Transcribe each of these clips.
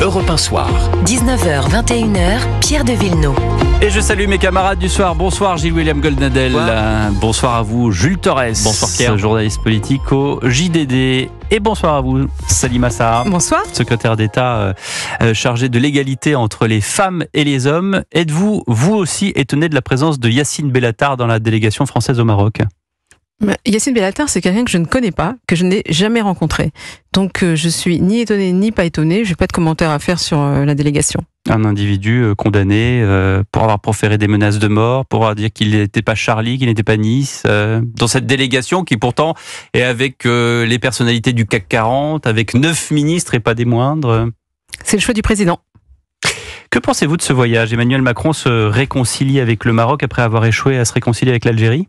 Europe Soir. 19h, 21h, Pierre de Villeneuve. Et je salue mes camarades du soir. Bonsoir Gilles-William Goldnadel. Euh, bonsoir à vous Jules Torres. Bonsoir Pierre. Journaliste politique au JDD. Et bonsoir à vous Salim Assar, Bonsoir. Secrétaire d'État euh, euh, chargé de l'égalité entre les femmes et les hommes. Êtes-vous, vous aussi, étonné de la présence de Yacine Bellatar dans la délégation française au Maroc bah, Yacine Bellatar, c'est quelqu'un que je ne connais pas, que je n'ai jamais rencontré. Donc euh, je suis ni étonné ni pas étonné, je n'ai pas de commentaires à faire sur euh, la délégation. Un individu euh, condamné pour avoir proféré des menaces de mort, pour avoir dit qu'il n'était pas Charlie, qu'il n'était pas Nice, dans cette délégation qui pourtant est avec les personnalités du CAC 40, avec neuf ministres et pas des moindres. C'est le choix du président. Que pensez-vous de ce voyage Emmanuel Macron se réconcilie avec le Maroc après avoir échoué à se réconcilier avec l'Algérie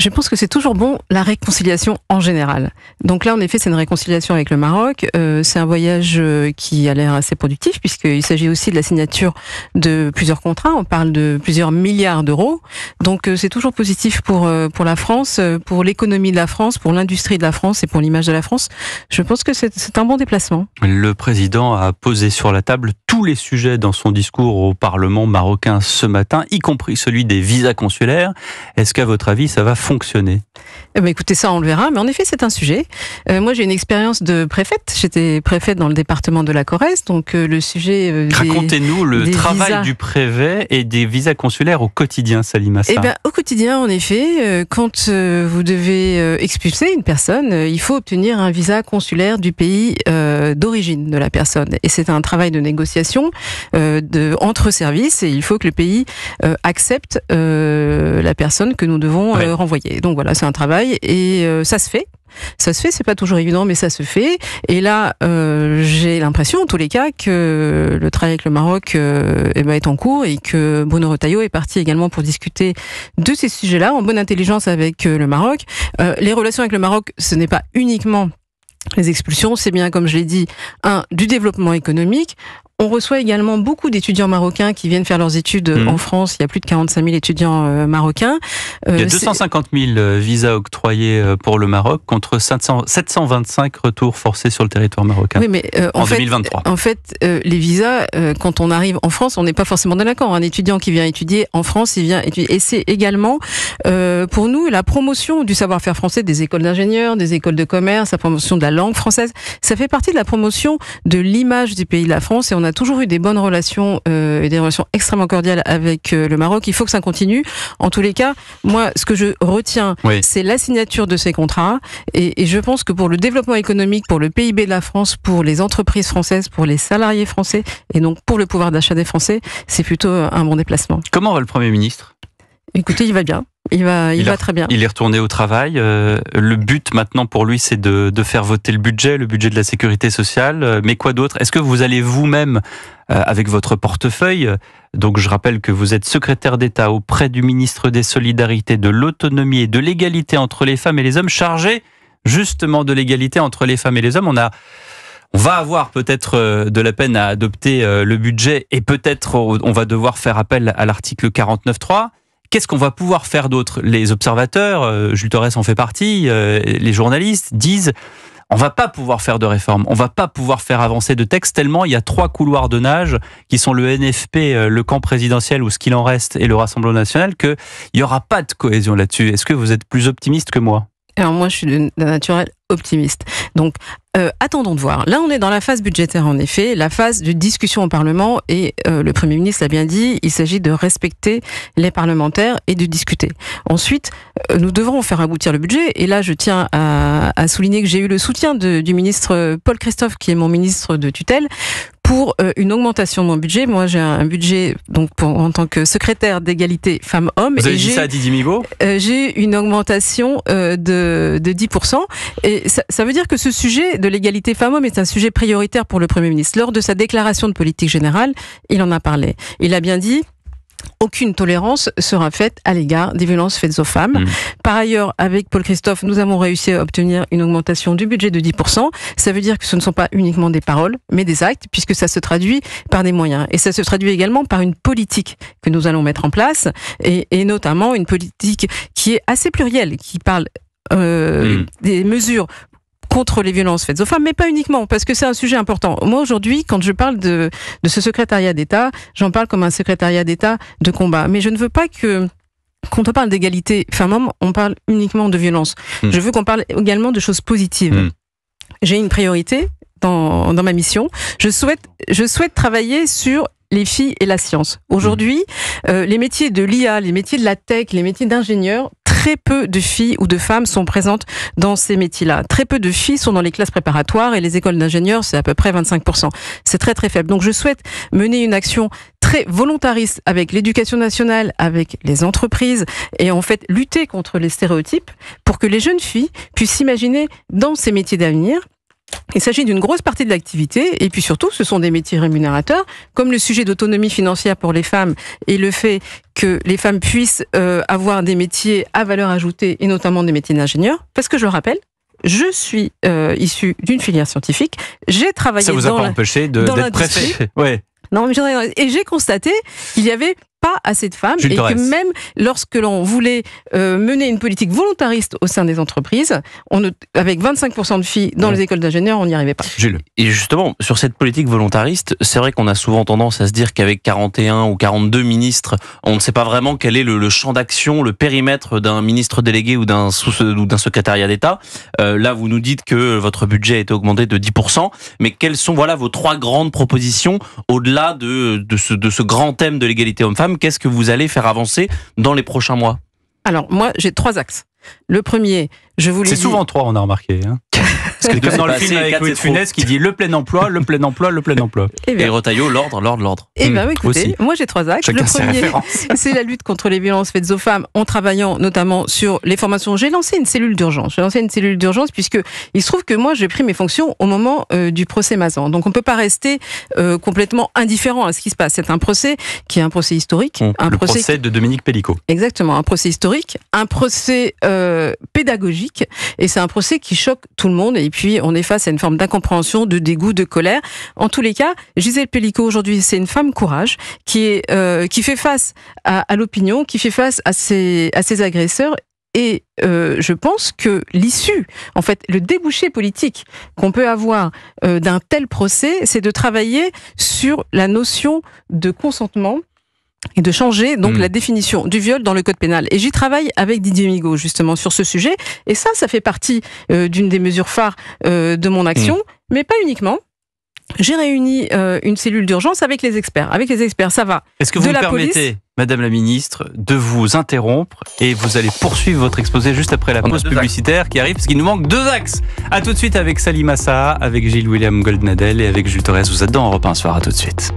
je pense que c'est toujours bon la réconciliation en général. Donc là, en effet, c'est une réconciliation avec le Maroc. Euh, c'est un voyage euh, qui a l'air assez productif puisqu'il s'agit aussi de la signature de plusieurs contrats. On parle de plusieurs milliards d'euros. Donc euh, c'est toujours positif pour pour la France, pour l'économie de la France, pour l'industrie de la France et pour l'image de la France. Je pense que c'est un bon déplacement. Le président a posé sur la table tous les sujets dans son discours au Parlement marocain ce matin, y compris celui des visas consulaires. Est-ce qu'à votre avis, ça va fonctionner eh ben, Écoutez, ça, on le verra. Mais en effet, c'est un sujet. Euh, moi, j'ai une expérience de préfète. J'étais préfète dans le département de la Corrèze. Donc, euh, le sujet. Euh, Racontez-nous le travail du préfet et des visas consulaires au quotidien, Salima. Eh bien, au quotidien, en effet, quand vous devez expulser une personne, il faut obtenir un visa consulaire du pays d'origine de la personne. Et c'est un travail de négociation euh, de, entre services et il faut que le pays euh, accepte euh, la personne que nous devons renvoyer. Donc voilà, c'est un travail et ça se fait. Ça se fait, c'est pas toujours évident, mais ça se fait. Et là, j'ai l'impression, en tous les cas, que le travail avec le Maroc eh ben, est en cours et que Bruno Retailleau est parti également pour discuter de ces sujets-là en bonne intelligence avec le Maroc. les relations avec le Maroc, ce n'est pas uniquement les expulsions, c'est bien, comme je l'ai dit, un, du développement économique, on reçoit également beaucoup d'étudiants marocains qui viennent faire leurs études euh, mmh. en France. Il y a plus de 45 000 étudiants euh, marocains. Euh, il y a 250 000 visas octroyés pour le Maroc contre 725 retours forcés sur le territoire marocain oui, mais, en, fait, 2023. En fait, les visas, quand on arrive en France, on n'est pas forcément d'accord. Un étudiant qui vient étudier en France, il vient étudier. Et c'est également pour nous la promotion du savoir-faire français des écoles d'ingénieurs, des écoles de commerce, la promotion de la langue française. Ça fait partie de la promotion de l'image du pays de la France on a toujours eu des bonnes relations euh, et des relations extrêmement cordiales avec euh, le Maroc. Il faut que ça continue. En tous les cas, moi, ce que je retiens, c'est la signature de ces contrats. et, je pense que pour le développement économique, pour le PIB de la France, pour les entreprises françaises, pour les salariés français et donc pour le pouvoir d'achat des Français, c'est plutôt un bon déplacement. Comment va le Premier ministre Écoutez, il va bien. Il va, il, va très bien. Il est retourné au travail. Euh, le but maintenant pour lui, c'est de, faire voter le budget, le budget de la sécurité sociale. Euh, mais quoi d'autre Est-ce que vous allez vous-même, euh, avec votre portefeuille, donc je rappelle que vous êtes secrétaire d'État auprès du ministre des Solidarités, de l'Autonomie et de l'Égalité entre les femmes et les hommes, chargé justement de l'égalité entre les femmes et les hommes. On a on va avoir peut-être de la peine à adopter le budget et peut-être on va devoir faire appel à l'article 49.3 qu'est-ce qu'on va pouvoir faire d'autre Les observateurs, euh, Jules Torres en fait partie, euh, les journalistes disent on va pas pouvoir faire de réforme, on va pas pouvoir faire avancer de texte tellement il y a trois couloirs de nage qui sont le NFP, euh, le camp présidentiel ou ce qu'il en reste et le Rassemblement national qu'il n'y aura pas de cohésion là-dessus. Est-ce que vous êtes plus optimiste que moi alors moi, je suis de, naturel optimiste. Donc, euh, attendons de voir. Là, on est dans la phase budgétaire, en effet, la phase de discussion au Parlement, et euh, le Premier ministre l'a bien dit, il s'agit de respecter les parlementaires et de discuter. Ensuite, euh, nous devrons faire aboutir le budget, et là, je tiens à, souligner que j'ai eu le soutien du ministre Paul Christophe, qui est mon ministre de tutelle pour euh, une augmentation de mon budget. Moi, j'ai un budget donc pour, en tant que secrétaire d'égalité femmes-hommes. Vous avez dit ça à euh, J'ai une augmentation euh, de, de 10%. Et ça, ça, veut dire que ce sujet de l'égalité femmes-hommes est un sujet prioritaire pour le Premier ministre. Lors de sa déclaration de politique générale, il en a parlé. Il a bien dit, aucune tolérance sera faite à l'égard des violences faites aux femmes. Mmh. Par ailleurs, avec Paul Christophe, nous avons réussi à obtenir une augmentation du budget de 10%. Ça veut dire que ce ne sont pas uniquement des paroles, mais des actes, puisque ça se traduit par des moyens. Et ça se traduit également par une politique que nous allons mettre en place, et, notamment une politique qui est assez plurielle, qui parle euh, mmh. des mesures contre les violences faites aux femmes, mais pas uniquement, parce que c'est un sujet important. Moi, aujourd'hui, quand je parle de, ce secrétariat d'État, j'en parle comme un secrétariat d'État de combat. Mais je ne veux pas que... Quand on parle d'égalité femmes-hommes, on parle uniquement de violence. Hmm. Je veux qu'on parle également de choses positives. Hmm. J'ai une priorité dans, ma mission. Je souhaite, travailler sur les filles et la science. Aujourd'hui, hmm. euh, les métiers de l'IA, les métiers de la tech, les métiers d'ingénieur très peu de filles ou de femmes sont présentes dans ces métiers-là. Très peu de filles sont dans les classes préparatoires et les écoles d'ingénieurs, c'est à peu près 25%. C'est très très faible. Donc je souhaite mener une action très volontariste avec l'éducation nationale, avec les entreprises et en fait lutter contre les stéréotypes pour que les jeunes filles puissent s'imaginer dans ces métiers d'avenir il s'agit d'une grosse partie de l'activité et puis surtout, ce sont des métiers rémunérateurs, comme le sujet d'autonomie financière pour les femmes et le fait que les femmes puissent euh, avoir des métiers à valeur ajoutée et notamment des métiers d'ingénieur, parce que je le rappelle, je suis issu euh, issue d'une filière scientifique, j'ai travaillé Ça vous a pas empêché d'être préfet. Ouais. Non, et j'ai constaté qu'il y avait pas assez de femmes et que même lorsque l'on voulait euh, mener une politique volontariste au sein des entreprises, on avec 25% de filles dans mmh. les écoles d'ingénieurs, on n'y arrivait pas. Jules. Et justement, sur cette politique volontariste, c'est vrai qu'on a souvent tendance à se dire qu'avec 41 ou 42 ministres, on ne sait pas vraiment quel est le, champ d'action, le périmètre d'un ministre délégué ou d'un secrétariat d'État. Euh, là, vous nous dites que votre budget a été augmenté de 10%, mais quelles sont voilà vos trois grandes propositions au-delà de, ce, de ce grand thème de l'égalité homme-femme Qu'est-ce que vous allez faire avancer dans les prochains mois Alors, moi, j'ai trois axes. Le premier, je voulais. C'est souvent trois, on a remarqué. Hein parce que comme dans le film avec Louis qui dit le plein emploi, le plein emploi, le plein emploi. Eh et, l'ordre, l'ordre, l'ordre. Eh bien, hmm, écoutez, moi j'ai trois axes. le premier, c'est la lutte contre les violences faites aux femmes en travaillant notamment sur les formations. J'ai lancé une cellule d'urgence. J'ai lancé une cellule d'urgence puisque il se trouve que moi j'ai pris mes fonctions au moment euh, du procès Mazan. Donc on ne peut pas rester euh, complètement indifférent à ce qui se passe. C'est un procès qui est un procès historique. un procès, de Dominique Pellicot. Exactement, un procès historique, un procès euh, pédagogique et c'est un procès qui choque tout le monde et puis on est face à une forme d'incompréhension, de dégoût, de colère. En tous les cas, Gisèle Pellicot aujourd'hui, c'est une femme courage qui est euh, qui fait face à, l'opinion, qui fait face à ses à ses agresseurs et euh, je pense que l'issue, en fait, le débouché politique qu'on peut avoir euh, d'un tel procès, c'est de travailler sur la notion de consentement et de changer donc hmm. la définition du viol dans le code pénal. Et j'y travaille avec Didier Migaud justement sur ce sujet. Et ça, ça fait partie euh, d'une des mesures phares euh, de mon action, hmm. mais pas uniquement. J'ai réuni euh, une cellule d'urgence avec les experts. Avec les experts, ça va. Est-ce que vous me permettez, Madame la Ministre, de vous interrompre et vous allez poursuivre votre exposé juste après la pause publicitaire qui arrive parce qu'il nous manque deux axes. À tout de suite avec Salim Massa, avec Gilles William Goldnadel et avec Jules Torres. Vous êtes dans Europe 1 soir. À tout de suite.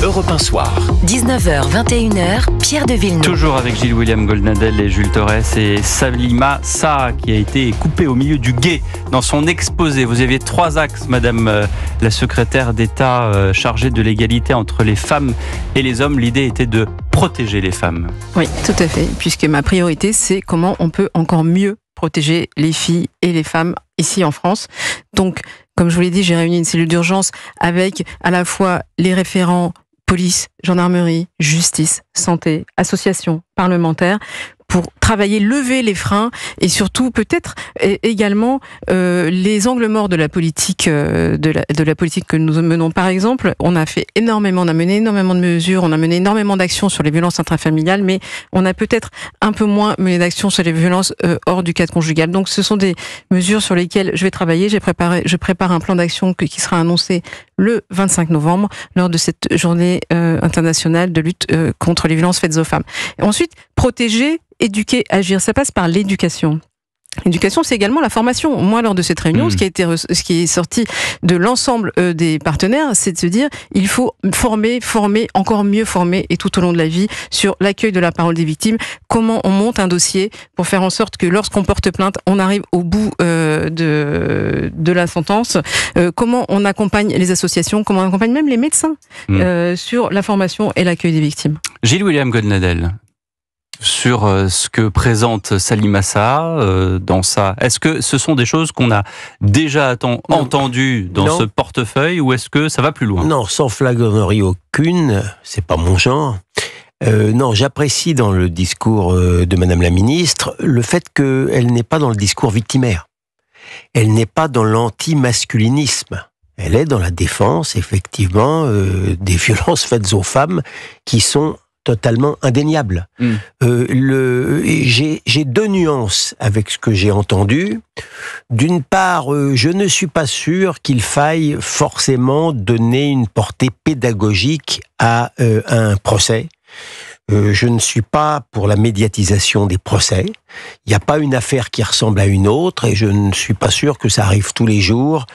Europe un Soir. 19h, 21h, Pierre de Villeneuve. Toujours avec Gilles William Goldnadel et Jules Torres et Salima Sa qui a été coupée au milieu du guet dans son exposé. Vous aviez trois axes, madame euh, la secrétaire d'État euh, chargée de l'égalité entre les femmes et les hommes. L'idée était de protéger les femmes. Oui, tout à fait, puisque ma priorité, c'est comment on peut encore mieux protéger les filles et les femmes ici en France. Donc, comme je vous l'ai dit, j'ai réuni une cellule d'urgence avec à la fois les référents police, gendarmerie, justice, santé, associations, parlementaires, pour travailler, lever les freins et surtout peut-être également euh, les angles morts de la politique euh, de, la, politique que nous menons. Par exemple, on a fait énormément, on a mené énormément de mesures, on a mené énormément d'actions sur les violences intrafamiliales, mais on a peut-être un peu moins mené d'actions sur les violences euh, hors du cadre conjugal. Donc, ce sont des mesures sur lesquelles je vais travailler. J'ai préparé, je prépare un plan d'action qui sera annoncé le 25 novembre lors de cette journée internationale de lutte contre les violences faites aux femmes. Ensuite, protéger éduquer, agir. Ça passe par l'éducation. L'éducation, c'est également la formation. Moi, lors de cette réunion, hmm. ce, qui a été, ce qui est sorti de l'ensemble euh, des partenaires, c'est de se dire, il faut former, former, encore mieux former, et tout au long de la vie, sur l'accueil de la parole des victimes, comment on monte un dossier pour faire en sorte que lorsqu'on porte plainte, on arrive au bout euh, de, de la sentence, euh, comment on accompagne les associations, comment on accompagne même les médecins hmm. sur la formation et l'accueil des victimes. Gilles-William Godnadel, sur euh, ce que présente Salimassa euh, dans ça. Est-ce que ce sont des choses qu'on a déjà entendues dans ce portefeuille ou est-ce que ça va plus loin Non, sans flagonnerie aucune, c'est pas mon genre. Euh, non, j'apprécie dans le discours de Madame la Ministre le fait qu'elle n'est pas dans le discours victimaire. Elle n'est pas dans l'anti-masculinisme. Elle est dans la défense, effectivement, des violences faites aux femmes qui sont totalement indéniable. Mm. Euh, j'ai deux nuances avec ce que j'ai entendu. D'une part, euh, je ne suis pas sûr qu'il faille forcément donner une portée pédagogique à euh, un procès. Euh, je ne suis pas pour la médiatisation des procès. Il n'y a pas une affaire qui ressemble à une autre et je ne suis pas sûr que ça arrive tous les jours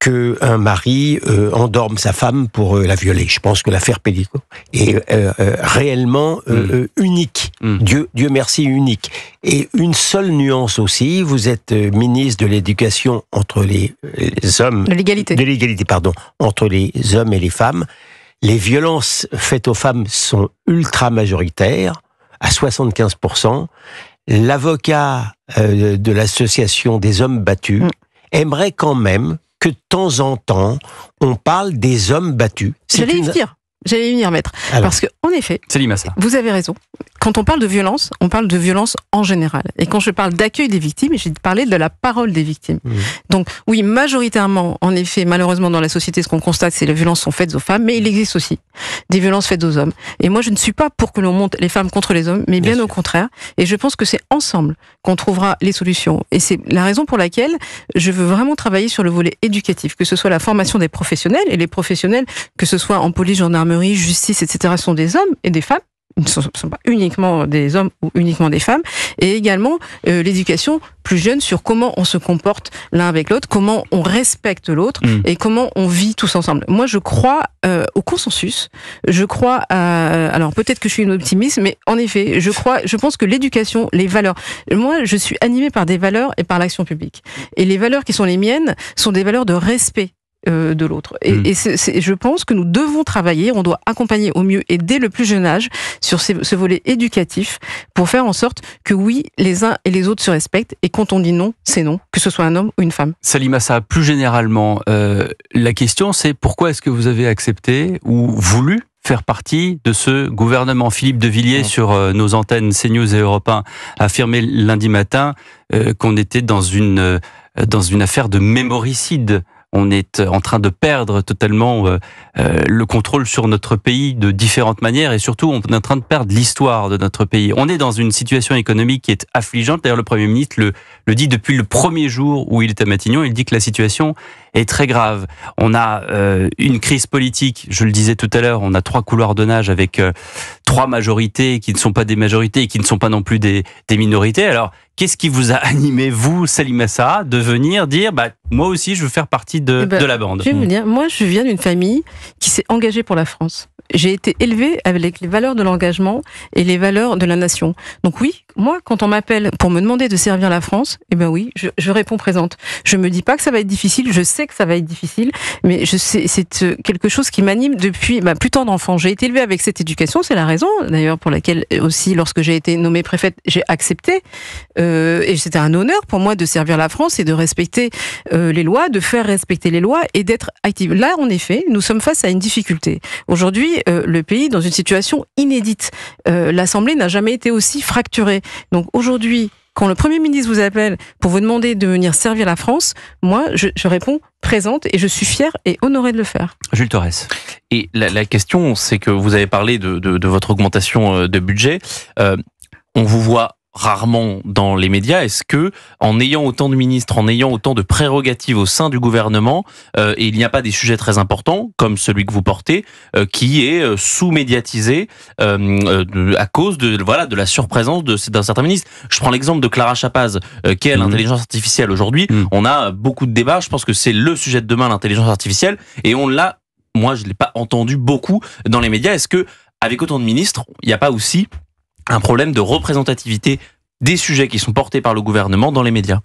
qu'un mari euh, endorme sa femme pour euh, la violer. Je pense que l'affaire Pellico est réellement mm. unique. Mm. Dieu, Dieu merci unique. Et une seule nuance aussi. Vous êtes ministre de l'Éducation entre les, hommes, l'égalité, de l'égalité pardon, entre les hommes et les femmes les violences faites aux femmes sont ultra majoritaires, à 75%. L'avocat euh, de l'association des hommes battus mm. aimerait quand même que de temps en temps, on parle des hommes battus. J'allais y venir, maître. parce que, en effet, vous avez raison quand on parle de violence, on parle de violence en général. Et quand je parle d'accueil des victimes, j'ai parlé de la parole des victimes. Mmh. Donc oui, majoritairement, en effet, malheureusement dans la société, ce qu'on constate, c'est que les violences sont faites aux femmes, mais il existe aussi des violences faites aux hommes. Et moi, je ne suis pas pour que l'on monte les femmes contre les hommes, mais bien, bien au contraire. Et je pense que c'est ensemble qu'on trouvera les solutions. Et c'est la raison pour laquelle je veux vraiment travailler sur le volet éducatif, que ce soit la formation des professionnels, et les professionnels, que ce soit en police, gendarmerie, justice, etc., sont des hommes et des femmes ne sont, pas uniquement des hommes ou uniquement des femmes, et également euh, l'éducation plus jeune sur comment on se comporte l'un avec l'autre, comment on respecte l'autre mm. et comment on vit tous ensemble. Moi, je crois euh, au consensus. Je crois à, alors peut-être que je suis une optimiste, mais en effet, je crois, je pense que l'éducation, les valeurs. Moi, je suis animée par des valeurs et par l'action publique. Et les valeurs qui sont les miennes sont des valeurs de respect euh, de l'autre. Et, hmm. je pense que nous devons travailler, on doit accompagner au mieux et dès le plus jeune âge sur ce volet éducatif pour faire en sorte que oui, les uns et les autres se respectent et quand on dit non, c'est non, que ce soit un homme ou une femme. Salima ça plus généralement, euh, la question c'est pourquoi est-ce que vous avez accepté ou voulu faire partie de ce gouvernement. Philippe de Villiers, sur euh, nos antennes CNews et Europe 1, a affirmé lundi matin qu'on était dans une, dans une affaire de mémoricide on est en train de perdre totalement euh, euh, le contrôle sur notre pays de différentes manières et surtout on est en train de perdre l'histoire de notre pays. On est dans une situation économique qui est affligeante. D'ailleurs, le Premier ministre le, le dit depuis le premier jour où il est à Matignon. Il dit que la situation est très grave. On a euh, une crise politique, je le disais tout à l'heure, on a trois couloirs de nage avec euh, trois majorités qui ne sont pas des majorités et qui ne sont pas non plus des, minorités. Alors, qu'est-ce qui vous a animé, vous, Salimassa, de venir dire bah, moi aussi, je veux faire partie de, eh ben, de la bande Je mm. dire, moi, je viens d'une famille qui s'est engagée pour la France. J'ai été élevée avec les valeurs de l'engagement et les valeurs de la nation. Donc, oui, moi, quand on m'appelle pour me demander de servir la France, eh ben oui, je, je, réponds présente. Je me dis pas que ça va être difficile, je sais que ça va être difficile, mais je sais, c'est euh, quelque chose qui m'anime depuis ma bah, plus tendre enfance. J'ai été élevée avec cette éducation, c'est la raison d'ailleurs pour laquelle euh, aussi, lorsque j'ai été nommée préfète, j'ai accepté. Euh, et c'était un honneur pour moi de servir la France et de respecter euh, les lois, de faire respecter les lois et d'être active. Là, en effet, nous sommes face à une difficulté. Aujourd'hui, euh, le pays est dans une situation inédite. L'Assemblée n'a jamais été aussi fracturée. Donc aujourd'hui, quand le Premier ministre vous appelle pour vous demander de venir servir la France, moi, je, réponds présente et je suis fière et honorée de le faire. Jules Torres. Et la, question, c'est que vous avez parlé de, votre augmentation euh, de budget. Euh, on vous voit rarement dans les médias. Est-ce que, en ayant autant de ministres, en ayant autant de prérogatives au sein du gouvernement, euh, et il n'y a pas des sujets très importants comme celui que vous portez, euh, qui est euh, sous-médiatisé à cause de voilà de la surprésence d'un certain ministre. Je prends l'exemple de Clara Chapaz, qui est mhm. l'intelligence artificielle aujourd'hui. Mhm. On a beaucoup de débats. Je pense que c'est le sujet de demain, l'intelligence artificielle, et on l'a. Moi, je l'ai pas entendu beaucoup dans les médias. Est-ce que avec autant de ministres, il n'y a pas aussi un problème de représentativité des sujets qui sont portés par le gouvernement dans les médias.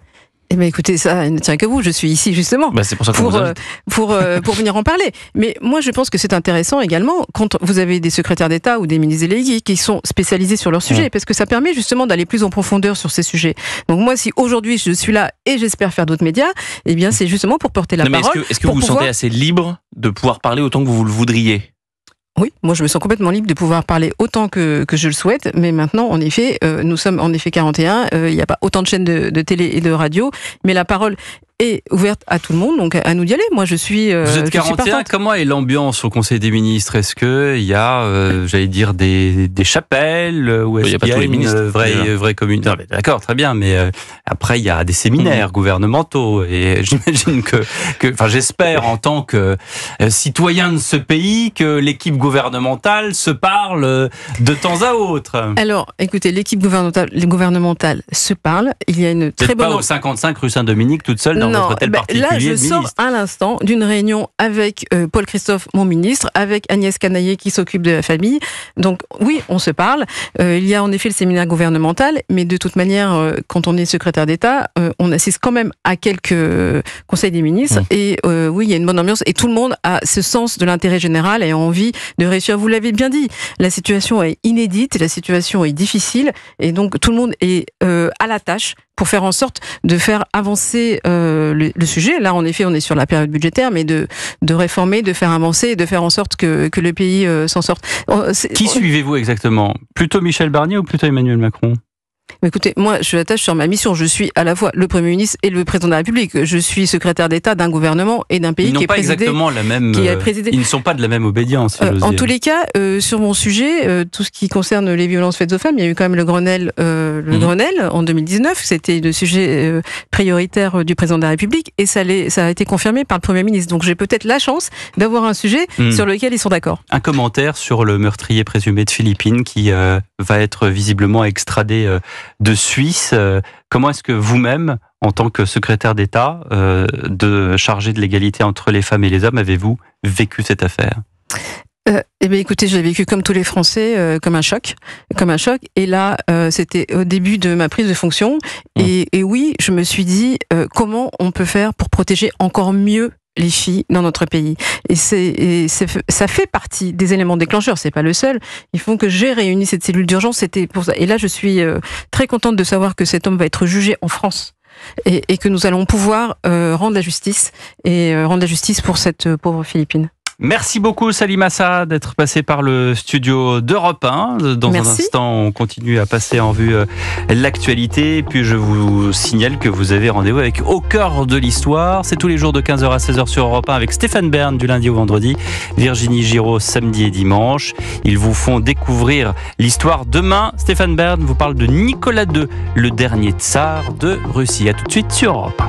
Eh bien, écoutez, ça ne tient que vous. Je suis ici justement bah, pour, ça pour, euh, pour, euh, pour, venir en parler. Mais moi, je pense que c'est intéressant également quand vous avez des secrétaires d'État ou des ministres délégués qui sont spécialisés sur leurs sujets, parce que ça permet justement d'aller plus en profondeur sur ces sujets. Donc moi, si aujourd'hui je suis là et j'espère faire d'autres médias, eh bien, c'est justement pour porter la parole. Est-ce que, est que vous vous sentez assez libre de pouvoir parler autant que vous le voudriez oui, moi je me sens complètement libre de pouvoir parler autant que, que je le souhaite, mais maintenant, en effet, euh, nous sommes en effet 41, euh, il n'y a pas autant de chaînes de, de, télé et de radio, mais la parole est ouverte à tout le monde, donc à nous d'y aller. Moi, je suis. Euh, Vous êtes 41. Comment est l'ambiance au Conseil des ministres Est-ce que il y a, euh, j'allais dire, des, chapelles euh, ou est-ce qu'il y a, pas une vraie, D'accord, très bien, mais après il y a des séminaires mhm. gouvernementaux et j'imagine que, enfin, j'espère en tant que citoyen de ce pays que l'équipe gouvernementale se parle de temps à autre. Alors, écoutez, l'équipe gouvernementale, se parle. Il y a une très bonne. Pas au 55 rue Saint-Dominique toute seule dans non, bah, Là, je sors à l'instant d'une réunion avec euh, Paul Christophe, mon ministre, avec Agnès Canaillé qui s'occupe de la famille. Donc oui, on se parle. Euh, il y a en effet le séminaire gouvernemental, mais de toute manière, euh, quand on est secrétaire d'État, on assiste quand même à quelques conseils des ministres. Mmh. Et oui, il y a une bonne ambiance et tout le monde a ce sens de l'intérêt général et a envie de réussir. Vous l'avez bien dit, la situation est inédite, la situation est difficile et donc tout le monde est à la tâche pour faire en sorte de faire avancer euh, le, sujet. Là, en effet, on est sur la période budgétaire, mais de, de réformer, de faire avancer de faire en sorte que, que le pays euh, s'en sorte. Oh, Qui suivez-vous exactement Plutôt Michel Barnier ou plutôt Emmanuel Macron écoutez, moi, je m'attache sur ma mission. Je suis à la fois le Premier ministre et le président de la République. Je suis secrétaire d'État d'un gouvernement et d'un pays qui est pas exactement la même. Euh, ils ne sont pas de la même obédience. Euh, en tous les cas, euh, sur mon sujet, tout ce qui concerne les violences faites aux femmes, il y a eu quand même le Grenelle, le mhm. Grenelle en 2019. C'était le sujet prioritaire du président de la République et ça, ça a été confirmé par le Premier ministre. Donc j'ai peut-être la chance d'avoir un sujet mhm. sur lequel ils sont d'accord. Un commentaire sur le meurtrier présumé de Philippines qui va être visiblement extradé de Suisse. Euh, comment est-ce que vous-même, en tant que secrétaire d'État euh, de chargé de l'égalité entre les femmes et les hommes, avez-vous vécu cette affaire euh, eh bien, écoutez, j'ai vécu comme tous les Français, comme un choc, comme un choc. Et là, c'était au début de ma prise de fonction. Mmh. et oui, je me suis dit comment on peut faire pour protéger encore mieux les filles dans notre pays. Et, c'est, ça fait partie des éléments déclencheurs, c'est pas le seul. Ils font que j'ai réuni cette cellule d'urgence, c'était pour ça. Et là, je suis euh, très contente de savoir que cet homme va être jugé en France. Et, que nous allons pouvoir euh, rendre la justice et euh, rendre la justice pour cette pauvre Philippine. Merci beaucoup Salim Assad d'être passé par le studio d'Europe 1. Dans un instant, on continue à passer en vue euh, l'actualité. Puis je vous signale que vous avez rendez-vous avec Au cœur de l'histoire. C'est tous les jours de 15h à 16h sur Europe 1 avec Stéphane Bern du lundi au vendredi, Virginie Giraud samedi et dimanche. Ils vous font découvrir l'histoire. Demain, Stéphane Bern vous parle de Nicolas II, le dernier tsar de Russie. A tout de suite sur Europe 1.